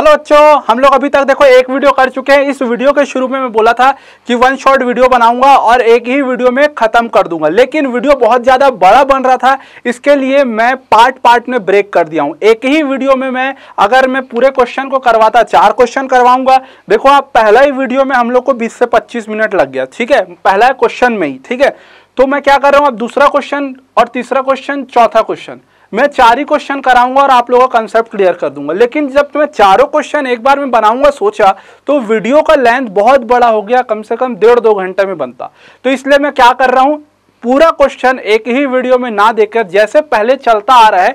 Hello बच्चों हम लोग अभी तक देखो एक वीडियो कर चुके हैं इस वीडियो के शुरू में मैं बोला था कि वन शॉट वीडियो बनाऊंगा और एक ही वीडियो में ख़त्म कर दूंगा लेकिन वीडियो बहुत ज़्यादा बड़ा बन रहा था इसके लिए मैं पार्ट पार्ट में ब्रेक कर दिया हूँ एक ही वीडियो में मैं अगर मैं पूरे क्वेश्चन को करवाता चार क्वेश्चन करवाऊंगा देखो आप पहला ही वीडियो में हम लोग को बीस से पच्चीस मिनट लग गया ठीक है पहला क्वेश्चन में ही ठीक है तो मैं क्या कर रहा हूँ अब दूसरा क्वेश्चन और तीसरा क्वेश्चन चौथा क्वेश्चन मैं चार ही क्वेश्चन कराऊंगा और आप लोगों का कंसेप्ट क्लियर कर दूंगा लेकिन जब मैं चारों क्वेश्चन एक बार में बनाऊंगा सोचा तो वीडियो का लेंथ बहुत बड़ा हो गया कम से कम डेढ़ दो घंटे में बनता तो इसलिए मैं क्या कर रहा हूँ पूरा क्वेश्चन एक ही वीडियो में ना देकर जैसे पहले चलता आ रहा है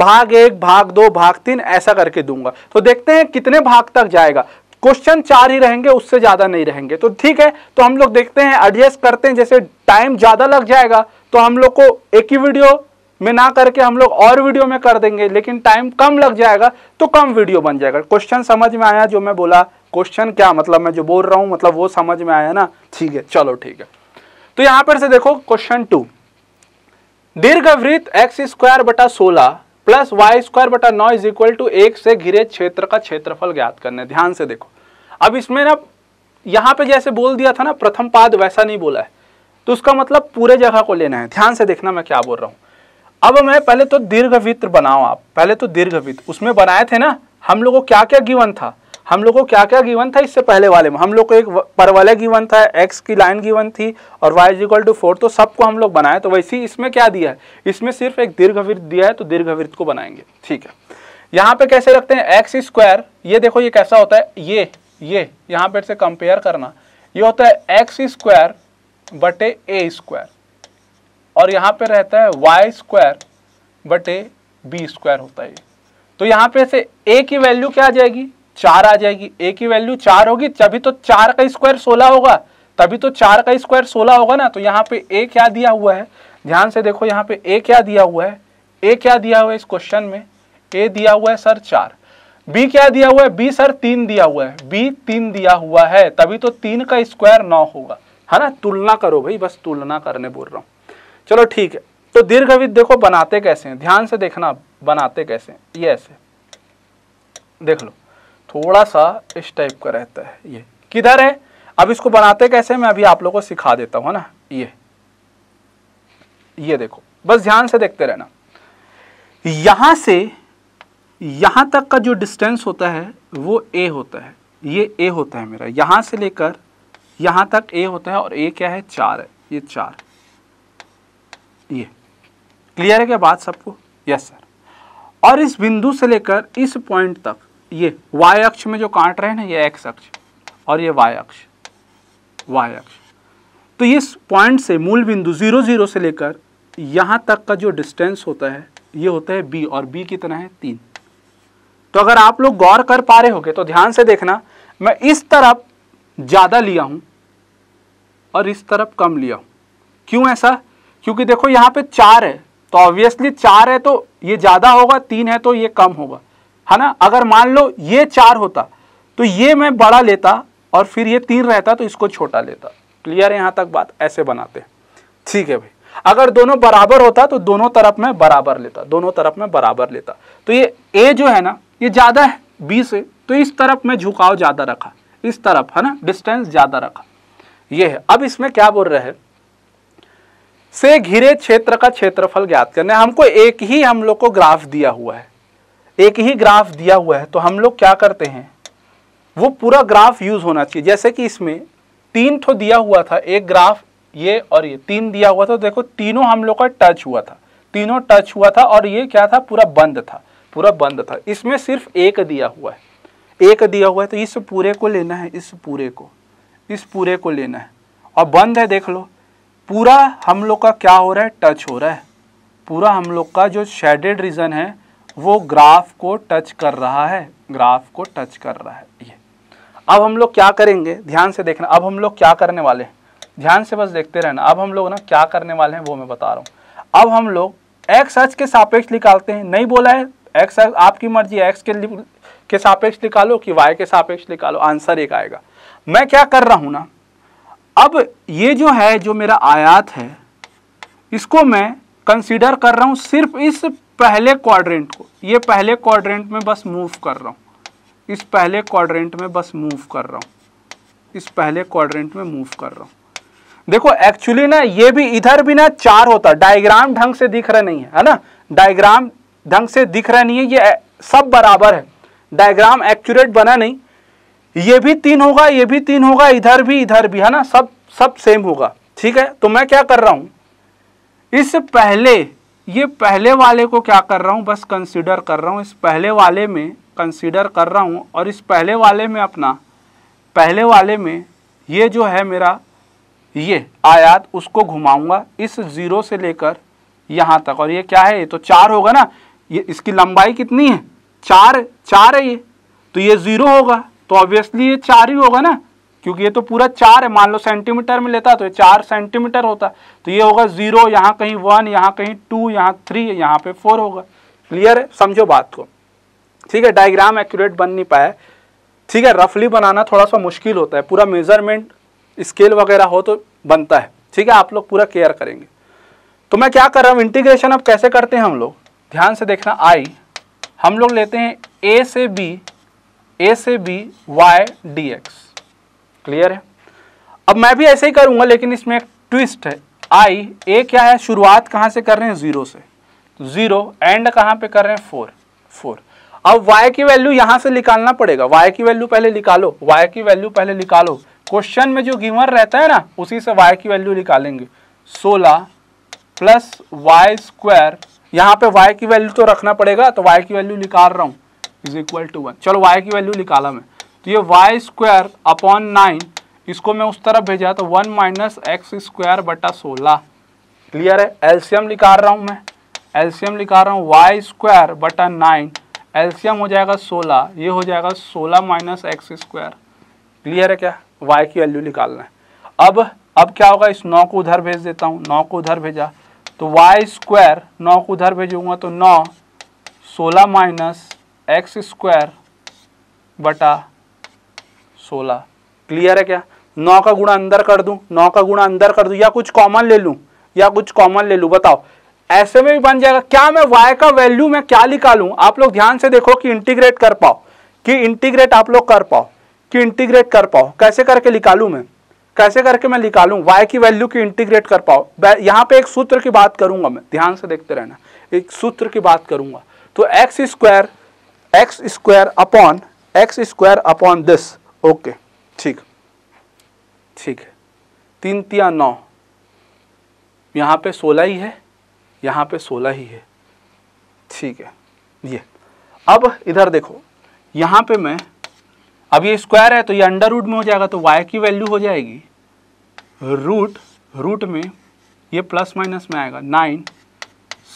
भाग एक भाग दो भाग तीन ऐसा करके दूंगा तो देखते हैं कितने भाग तक जाएगा क्वेश्चन चार ही रहेंगे उससे ज़्यादा नहीं रहेंगे तो ठीक है तो हम लोग देखते हैं एडजस्ट करते हैं जैसे टाइम ज़्यादा लग जाएगा तो हम लोग को एक ही वीडियो में ना करके हम लोग और वीडियो में कर देंगे लेकिन टाइम कम लग जाएगा तो कम वीडियो बन जाएगा क्वेश्चन समझ में आया जो मैं बोला क्वेश्चन क्या मतलब मैं जो बोल रहा हूँ मतलब वो समझ में आया ना ठीक है चलो ठीक है तो यहाँ पर से देखो क्वेश्चन टू दीर्घवृत्त एक्स स्क्वायर बटा सोलह प्लस वाई स्क्वायर बटा नौ इज इक्वल टू एक से घिरे क्षेत्र का क्षेत्रफल ज्ञात करने ध्यान से देखो अब इसमें ना यहाँ पे जैसे बोल दिया था ना प्रथम पाद वैसा नहीं बोला है तो उसका मतलब पूरे जगह को लेना है ध्यान से देखना मैं क्या बोल रहा हूँ अब मैं पहले तो दीर्घवित्र बनाओ आप पहले तो दीर्घवित्त उसमें बनाए थे ना हम लोगों को क्या क्या गिवन था हम लोगों को क्या क्या गिवन था इससे पहले वाले में हम लोग को एक परवलय गिवन था एक्स की लाइन गिवन थी और y is equal to four तो सबको हम लोग बनाए तो वैसे ही इसमें क्या दिया है इसमें सिर्फ एक दीर्घवृत्त दिया है तो दीर्घवृत्त को बनाएंगे ठीक है यहाँ पे कैसे रखते हैं एक्स स्क्वायर ये देखो ये कैसा होता है ये ये यहाँ पे से कंपेयर करना ये होता है एक्स स्क्वायर बटे ए स्क्वायर और यहाँ पे रहता है वाई स्क्वायर बटे बी स्क्वायर होता है तो यहाँ पे से ए की वैल्यू क्या आ जाएगी चार आ जाएगी ए की वैल्यू चार होगी तभी तो चार का स्क्वायर सोलह होगा तभी तो चार का स्क्वायर सोलह होगा ना तो यहाँ पे ए क्या दिया हुआ है ध्यान से देखो यहाँ पे ए क्या दिया हुआ है ए क्या दिया हुआ है इस क्वेश्चन में ए दिया हुआ है सर चार बी क्या दिया हुआ है बी सर तीन दिया हुआ है बी तीन दिया हुआ है तभी तो तीन का स्क्वायर नौ होगा है ना तुलना करो भाई बस तुलना करने बोल रहा हूँ चलो ठीक है तो दीर्घवृत्त देखो बनाते कैसे हैं ध्यान से देखना बनाते कैसे हैं ये ऐसे देख लो थोड़ा सा इस टाइप का रहता है ये किधर है अब इसको बनाते कैसे मैं अभी आप लोगों को सिखा देता हूं ना ये ये देखो बस ध्यान से देखते रहना यहां से यहां तक का जो डिस्टेंस होता है वो ए होता है ये ए होता है मेरा यहां से लेकर यहां तक ए होता है और ए क्या है चार है ये चार ये क्लियर है क्या बात सबको यस सर और इस बिंदु से लेकर इस पॉइंट तक ये वाई अक्ष में जो काट रहे हैं ना ये एक्स अक्ष और ये वाई अक्ष वाई अक्ष तो इस पॉइंट से मूल बिंदु जीरो जीरो से लेकर यहाँ तक का जो डिस्टेंस होता है ये होता है बी और बी कितना है तीन तो अगर आप लोग गौर कर पा रहे होगे तो ध्यान से देखना मैं इस तरफ ज़्यादा लिया हूँ और इस तरफ कम लिया हूँ क्यों ऐसा क्योंकि देखो यहाँ पे चार है तो ऑब्वियसली चार है तो ये ज़्यादा होगा तीन है तो ये कम होगा है ना अगर मान लो ये चार होता तो ये मैं बड़ा लेता और फिर ये तीन रहता तो इसको छोटा लेता क्लियर है यहाँ तक बात ऐसे बनाते हैं ठीक है भाई अगर दोनों बराबर होता तो दोनों तरफ में बराबर लेता दोनों तरफ में बराबर लेता तो ये ए जो है ना ये ज़्यादा है बी से तो इस तरफ में झुकाव ज़्यादा रखा इस तरफ है ना डिस्टेंस ज़्यादा रखा ये है अब इसमें क्या बोल रहे हैं से घिरे क्षेत्र का क्षेत्रफल ज्ञात करना है हमको एक ही हम लोग को ग्राफ दिया हुआ है एक ही ग्राफ दिया हुआ है तो हम लोग क्या करते हैं वो पूरा ग्राफ यूज होना चाहिए जैसे कि इसमें तीन ठो दिया हुआ था एक ग्राफ ये और ये तीन दिया हुआ था तो देखो तीनों हम लोग का टच हुआ था तीनों टच हुआ था और ये क्या था पूरा बंद था पूरा बंद था इसमें सिर्फ एक दिया हुआ है एक दिया हुआ है तो इस पूरे को लेना है इस पूरे को इस पूरे को लेना है और बंद है देख लो पूरा हम लोग का क्या हो रहा है टच हो रहा है पूरा हम लोग का जो शेडेड रीजन है वो ग्राफ को टच कर रहा है ग्राफ को टच कर रहा है ये अब हम लोग क्या करेंगे ध्यान से देखना अब हम लोग क्या करने वाले हैं ध्यान से बस देखते रहना अब हम लोग ना क्या करने वाले हैं वो मैं बता रहा हूँ अब हम लोग एक्स एच के सापेक्ष निकालते हैं नहीं बोला है एक्स एच आपकी मर्जी एक्स के के सापेक्ष निकालो कि वाई के सापेक्ष निकालो आंसर एक आएगा मैं क्या कर रहा हूँ ना अब ये जो है जो मेरा आयात है इसको मैं कंसीडर कर रहा हूँ सिर्फ इस पहले क्वाड्रेंट को ये पहले क्वाड्रेंट में बस मूव कर रहा हूँ इस पहले क्वाड्रेंट में बस मूव कर रहा हूँ इस पहले क्वाड्रेंट में मूव कर रहा हूँ देखो एक्चुअली ना ये भी इधर भी ना चार होता डायग्राम ढंग से दिख रहा नहीं है है ना डायग्राम ढंग से दिख रहा नहीं है ये सब बराबर है डायग्राम एक्यूरेट बना नहीं ये भी तीन होगा ये भी तीन होगा इधर भी इधर भी है ना सब सब सेम होगा ठीक है तो मैं क्या कर रहा हूं इस पहले ये पहले वाले को क्या कर रहा हूं बस कंसीडर कर रहा हूं इस पहले वाले में कंसीडर कर रहा हूं और इस पहले वाले में अपना पहले वाले में ये जो है मेरा ये आयात उसको घुमाऊंगा इस ज़ीरो से लेकर यहाँ तक और ये क्या है ये तो चार होगा ना ये इसकी लंबाई कितनी है चार चार है ये तो ये ज़ीरो होगा तो ऑब्वियसली ये चार ही होगा ना क्योंकि ये तो पूरा चार है मान लो सेंटीमीटर में लेता तो ये चार सेंटीमीटर होता तो ये होगा जीरो यहाँ कहीं वन यहाँ कहीं टू यहाँ थ्री यहाँ पे फोर होगा क्लियर है समझो बात को ठीक है डायग्राम एक्यूरेट बन नहीं पाया ठीक है रफली बनाना थोड़ा सा मुश्किल होता है पूरा मेजरमेंट स्केल वगैरह हो तो बनता है ठीक है आप लोग पूरा केयर करेंगे तो मैं क्या कर रहा हूँ इंटीग्रेशन अब कैसे करते हैं हम लोग ध्यान से देखना आई हम लोग लेते हैं ए से बी ए से b y d x clear है अब मैं भी ऐसे ही करूंगा लेकिन इसमें एक ट्विस्ट है आई ए क्या है शुरुआत कहाँ से कर रहे हैं ज़ीरो से ज़ीरो एंड कहाँ पे कर रहे हैं फोर फोर अब वाई की वैल्यू यहां से निकालना पड़ेगा वाई की वैल्यू पहले निकालो वाई की वैल्यू पहले निकालो क्वेश्चन में जो गिवर रहता है ना उसी से वाई की वैल्यू निकालेंगे सोलह प्लस वाई स्क्वायर यहाँ पे वाई की वैल्यू तो रखना पड़ेगा तो वाई की वैल्यू निकाल रहा हूं इज इक्वल टू वन चलो वाई की वैल्यू निकाला मैं तो ये वाई स्क्वायर अपॉन नाइन इसको मैं उस तरफ भेजा तो वन माइनस एक्स स्क्वायर बटा सोलह क्लियर है एल्शियम निकाल रहा हूँ मैं एल्शियम निकाल रहा हूँ वाई स्क्वायर बटा नाइन एल्शियम हो जाएगा सोलह ये हो जाएगा सोलह माइनस एक्स स्क्वायर क्लियर है क्या वाई की वैल्यू निकालना है अब अब क्या होगा इस नौ को उधर भेज देता हूँ नौ को उधर भेजा तो वाई स्क्वायर नौ को उधर भेजूंगा तो नौ सोलह माइनस एक्स स्क्वायर बटा सोलह क्लियर है क्या नौ का गुणा अंदर कर दूं नौ का गुणा अंदर कर दूं या कुछ कॉमन ले लूं या कुछ कॉमन ले लूं बताओ ऐसे में भी बन जाएगा क्या मैं वाई का वैल्यू मैं क्या निकालू आप लोग ध्यान से देखो कि इंटीग्रेट कर पाओ कि इंटीग्रेट आप लोग कर पाओ कि इंटीग्रेट कर पाओ कैसे करके निकालू मैं कैसे करके मैं निकालू y की वैल्यू की इंटीग्रेट कर पाओ यहाँ पे एक सूत्र की बात करूंगा मैं ध्यान से देखते रहना एक सूत्र की बात करूंगा तो x square x square upon x square upon this okay ठीक ठीक है तीन तिया नौ यहाँ पे सोलह ही है यहाँ पे सोलह ही है ठीक है ये अब इधर देखो यहाँ पे मैं अब ये स्क्वायर है तो ये अंडर रूट में हो जाएगा तो वाई की वैल्यू हो जाएगी रूट रूट में ये प्लस माइनस में आएगा nine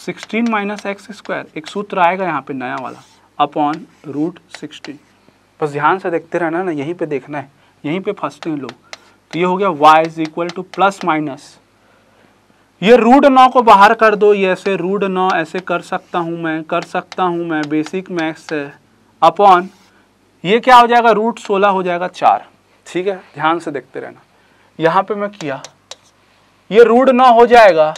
sixteen minus x square एक सूत्र आएगा यहाँ पे नया वाला अपॉन रूट सिक्सटी बस ध्यान से देखते रहना ना यहीं पे देखना है यहीं पे फंसते हैं लोग तो ये हो गया y is equal to plus minus ये रूट नौ को बाहर कर दो ये ऐसे रूट नौ ऐसे कर सकता हूँ मैं कर सकता हूँ मैं बेसिक मैथ्स से अपॉन ये क्या हो जाएगा रूट सोलह हो जाएगा चार ठीक है ध्यान से देखते रहना यहाँ पे मैं किया ये रूट नौ हो जाएगा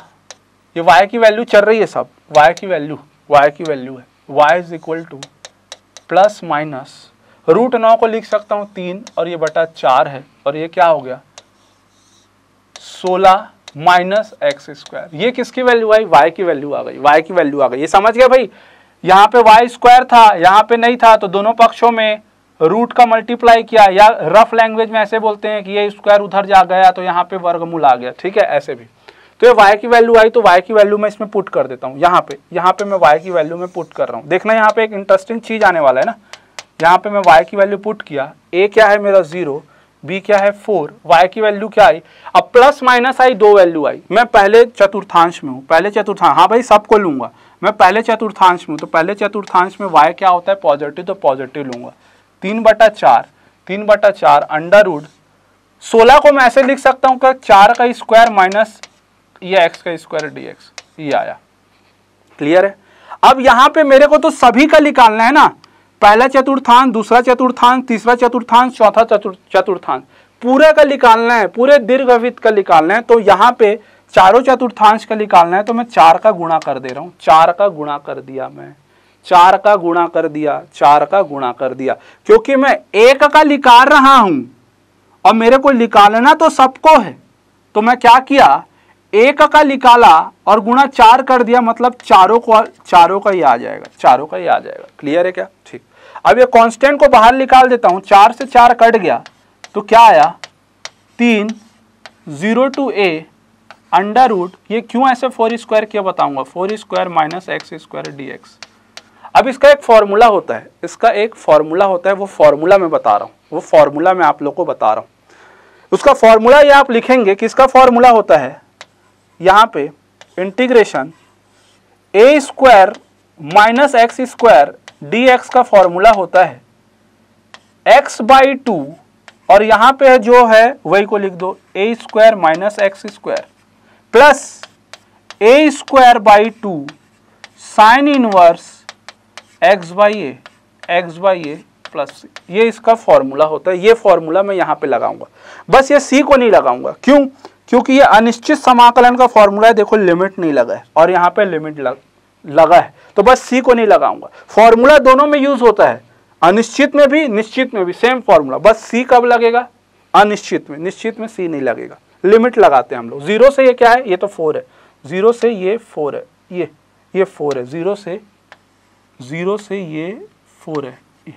ये वाई की वैल्यू चल रही है सब वाई की वैल्यू वाई की वैल्यू है y is equal to plus minus root नौ को लिख सकता हूं तीन और ये बटा चार है और ये क्या हो गया सोलह माइनस एक्स स्क्वायर ये किसकी वैल्यू आई वाई की वैल्यू आ गई वाई की वैल्यू आ गई ये समझ गया भाई यहाँ पे वाई स्क्वायर था यहाँ पे नहीं था तो दोनों पक्षों में रूट का मल्टीप्लाई किया या रफ लैंग्वेज में ऐसे बोलते हैं कि ये स्क्वायर उधर जा गया तो यहाँ पे वर्गमूल आ गया ठीक है ऐसे भी तो ये वाई की वैल्यू आई तो वाई की वैल्यू मैं इसमें पुट कर देता हूँ यहाँ पे यहाँ पे मैं वाई की वैल्यू में पुट कर रहा हूँ देखना यहाँ पे एक इंटरेस्टिंग चीज़ आने वाला है ना यहाँ पे मैं वाई की वैल्यू पुट किया ए क्या है मेरा जीरो बी क्या है फोर वाई की वैल्यू क्या आई अब प्लस माइनस आई दो वैल्यू आई मैं पहले चतुर्थांश में हूँ पहले चतुर्थांश हाँ भाई सबको लूंगा मैं पहले चतुर्थांश में हूँ तो पहले चतुर्थांश में वाई क्या होता है पॉजिटिव तो पॉजिटिव लूंगा तीन बटा चार तीन बटा चार अंडर उड सोलह को मैं ऐसे लिख सकता हूँ कि चार का स्क्वायर माइनस ये एक्स का स्क्वायर डी एक्स ये आया क्लियर है अब यहाँ पे मेरे को तो सभी का निकालना है ना पहला चतुर्थांश दूसरा चतुर्थांश तीसरा चतुर्थांश चौथा चतुर चतुर्थांश पूरे का निकालना है पूरे दीर्घवृत्त का निकालना है तो यहाँ पे चारों चतुर्थांश का निकालना है तो मैं चार का गुणा कर दे रहा हूं चार का गुणा कर दिया मैं चार का गुणा कर दिया चार का गुणा कर दिया क्योंकि मैं एक का निकाल रहा हूं और मेरे को निकालना तो सबको है तो मैं क्या किया एक का निकाला और गुणा चार कर दिया मतलब चारों को चारों का ही आ जाएगा चारों का ही आ जाएगा क्लियर है क्या ठीक अब ये कांस्टेंट को बाहर निकाल देता हूं चार से चार कट गया तो क्या आया तीन zero to a under root ये क्यों ऐसे फोर स्क्वायर किया बताऊंगा four square minus x square d x अब इसका एक फॉर्मूला होता है इसका एक फॉर्मूला होता है वो फॉर्मूला में बता रहा हूँ वो फॉर्मूला में आप लोग को बता रहा हूँ उसका फॉर्मूला ये आप लिखेंगे कि इसका फॉर्मूला होता है यहाँ पे integration a square minus x square d x का फॉर्मूला होता है एक्स बाई टू और यहाँ पे जो है वही को लिख दो a square minus x square plus a square by two sine inverse x by a x by a plus ये इसका फॉर्मूला होता है ये फॉर्मूला मैं यहाँ पे लगाऊंगा बस ये सी को नहीं लगाऊंगा क्यों क्योंकि ये अनिश्चित समाकलन का फॉर्मूला है देखो लिमिट नहीं लगा है और यहाँ पे लिमिट लग, लगा है तो बस सी को नहीं लगाऊंगा फॉर्मूला दोनों में यूज होता है अनिश्चित में भी निश्चित में भी सेम फॉर्मूला बस सी कब लगेगा अनिश्चित में निश्चित में सी नहीं लगेगा लिमिट लगाते हैं हम लोग जीरो से ये क्या है ये तो फोर है जीरो से ये फोर है ये ये फोर है जीरो से जीरो से ये फोर है ये।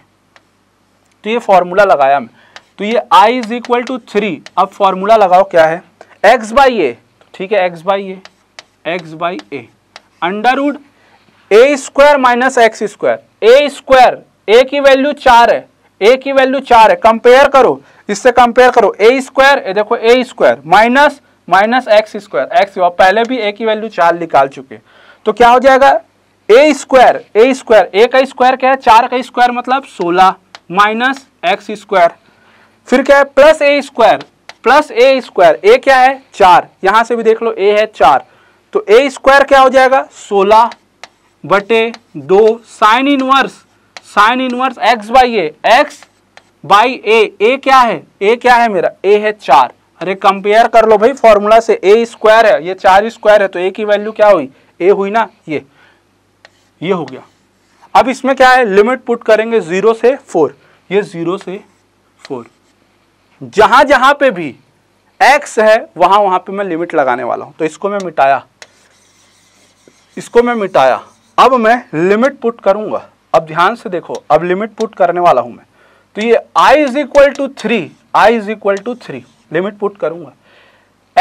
तो ये फॉर्मूला लगाया हमें तो ये I is equal to three अब फॉर्मूला लगाओ क्या है एक्स बाई ए ठीक है x by a x by a under उड a square minus x square a square a की वैल्यू चार है ए की वैल्यू चार है कंपेयर करो इससे कंपेयर करो ए स्क्वायर ये देखो a square minus minus x square x पहले भी ए की वैल्यू चार निकाल चुके तो क्या हो जाएगा ए स्क्वायर ए स्क्वायर ए का स्क्वायर क्या है चार का स्क्वायर मतलब सोलह माइनस एक्स स्क्वायर फिर क्या है plus a square plus a square a क्या है चार यहां से भी देख लो ए है चार तो ए स्क्वायर क्या हो जाएगा सोलह बटे दो sine inverse sine inverse x by a x by a a क्या है ए क्या है मेरा ए है चार अरे कंपेयर कर लो भाई फॉर्मूला से ए स्क्वायर है ये चार स्क्वायर है तो ए की वैल्यू क्या हुई ए हुई ना ये ये हो गया अब इसमें क्या है लिमिट पुट करेंगे जीरो से फोर ये जीरो से फोर जहां जहां पे भी एक्स है वहां वहां पे मैं लिमिट लगाने वाला हूं तो इसको मैं मिटाया इसको मैं मिटाया अब मैं लिमिट पुट करूंगा अब ध्यान से देखो अब लिमिट पुट करने वाला हूं मैं तो ये i is equal to three I is equal to three limit put करूंगा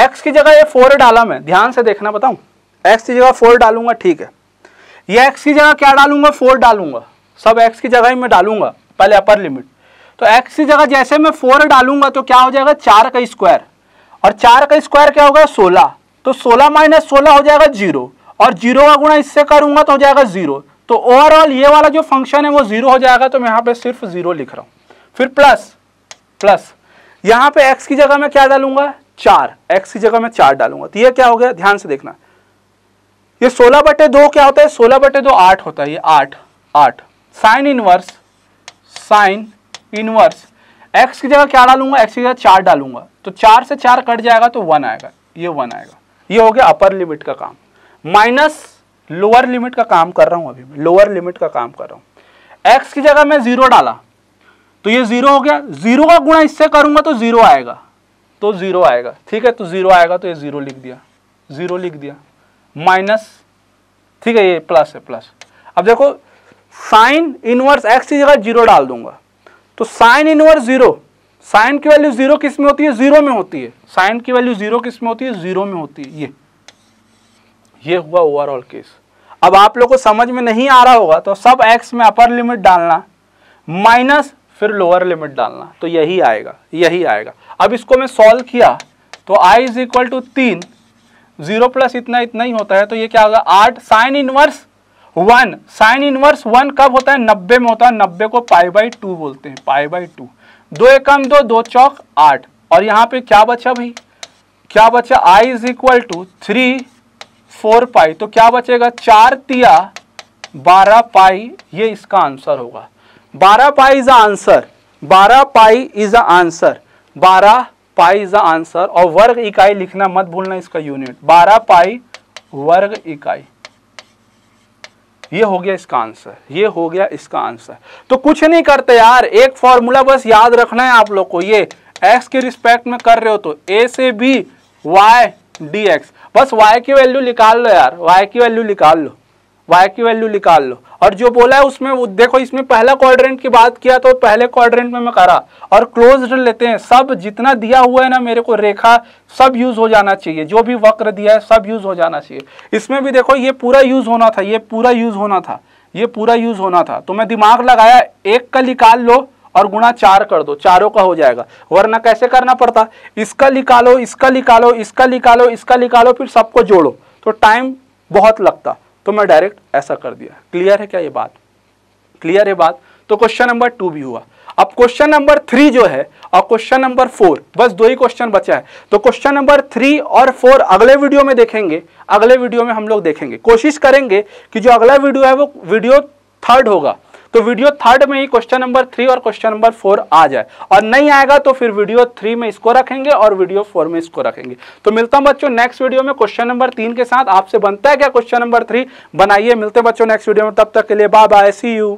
x की जगह ये फोर डाला मैं ध्यान से देखना बताऊं x की जगह फोर डालूंगा ठीक है ये x की जगह क्या डालूंगा फोर डालूंगा सब x की जगह ही मैं डालूंगा पहले अपर लिमिट तो x की जगह जैसे मैं फोर डालूंगा तो क्या हो जाएगा चार का स्क्वायर और चार का स्क्वायर क्या होगा सोलह तो सोलह माइनस सोलह हो जाएगा जीरो और जीरो का गुणा इससे करूंगा तो हो जाएगा जीरो तो ओवरऑल ये वाला जो फंक्शन है वो जीरो हो जाएगा तो मैं यहाँ पे सिर्फ जीरो लिख रहा हूँ फिर प्लस प्लस यहाँ पे एक्स की जगह मैं क्या डालूंगा चार एक्स की जगह मैं चार डालूंगा तो ये क्या हो गया ध्यान से देखना ये सोलह बटे दो क्या होता है सोलह बटे दो आठ होता है ये आठ आठ sine inverse sine inverse x की जगह क्या डालूंगा एक्स की जगह चार डालूंगा तो चार से चार कट जाएगा तो वन आएगा ये वन आएगा ये हो गया अपर लिमिट का काम माइनस लोअर लिमिट का काम कर रहा हूं अभी लोअर लिमिट का काम कर रहा हूं एक्स की जगह मैं जीरो डाला तो ये जीरो हो गया जीरो का गुणा इससे करूंगा तो जीरो आएगा तो जीरो आएगा ठीक है तो जीरो आएगा तो ये जीरो लिख दिया जीरो लिख दिया माइनस ठीक है ये प्लस है प्लस अब देखो साइन इनवर्स एक्स की जगह जीरो डाल दूंगा तो साइन इनवर्स जीरो साइन की वैल्यू जीरो किस में होती है जीरो में होती है साइन की वैल्यू जीरो किस में होती है जीरो में होती है ये ये हुआ ओवरऑल केस अब आप लोग को समझ में नहीं आ रहा होगा तो सब एक्स में अपर लिमिट डालना माइनस फिर लोअर लिमिट डालना तो यही आएगा यही आएगा अब इसको मैं सॉल्व किया तो आई इज इक्वल टू तीन जीरो प्लस इतना इतना ही होता है तो ये क्या होगा आठ sine inverse one sine inverse one कब होता है नब्बे में होता है नब्बे को पाई बाई टू बोलते हैं पाई बाई टू दो एकम दो दो चौक आठ और यहाँ पे क्या बचा भाई क्या बचा I is equal to three four pi तो क्या बचेगा चार तिया बारह पाई ये इसका आंसर होगा बारह पाई इज आंसर बारह पाई इज अ आंसर बारह पाई इज आंसर और वर्ग इकाई लिखना मत भूलना इसका यूनिट बारह पाई वर्ग इकाई ये हो गया इसका आंसर ये हो गया इसका आंसर तो कुछ नहीं करते यार एक फॉर्मूला बस याद रखना है आप लोग को ये एक्स के रिस्पेक्ट में कर रहे हो तो ए से बी वाई डी एक्स बस वाई की वैल्यू निकाल लो यार वाई की वैल्यू निकाल लो वाई की वैल्यू निकाल लो और जो बोला है उसमें देखो इसमें पहला क्वाड्रेंट की बात किया तो पहले क्वाड्रेंट में मैं करा और क्लोज लेते हैं सब जितना दिया हुआ है ना मेरे को रेखा सब यूज हो जाना चाहिए जो भी वक्र दिया है सब यूज हो जाना चाहिए इसमें भी देखो ये पूरा यूज होना था ये पूरा यूज होना था ये पूरा यूज होना था तो मैं दिमाग लगाया एक का निकाल लो और गुणा चार कर दो चारों का हो जाएगा वरना कैसे करना पड़ता इसका निकालो इसका निकालो इसका निकालो इसका निकालो फिर सबको जोड़ो तो टाइम बहुत लगता तो मैं डायरेक्ट ऐसा कर दिया क्लियर है क्या ये बात क्लियर है बात तो क्वेश्चन नंबर टू भी हुआ अब क्वेश्चन नंबर थ्री जो है और क्वेश्चन नंबर फोर बस दो ही क्वेश्चन बचा है तो क्वेश्चन नंबर थ्री और फोर अगले वीडियो में देखेंगे अगले वीडियो में हम लोग देखेंगे कोशिश करेंगे कि जो अगला वीडियो है वो वीडियो थर्ड होगा तो वीडियो थर्ड में ही क्वेश्चन नंबर थ्री और क्वेश्चन नंबर फोर आ जाए और नहीं आएगा तो फिर वीडियो थ्री में इसको रखेंगे और वीडियो फोर में इसको रखेंगे तो मिलता हूं बच्चों नेक्स्ट वीडियो में क्वेश्चन नंबर तीन के साथ आपसे बनता है क्या क्वेश्चन नंबर थ्री बनाइए मिलते बच्चों नेक्स्ट वीडियो में तब तक के लिए बाय बाय सी यू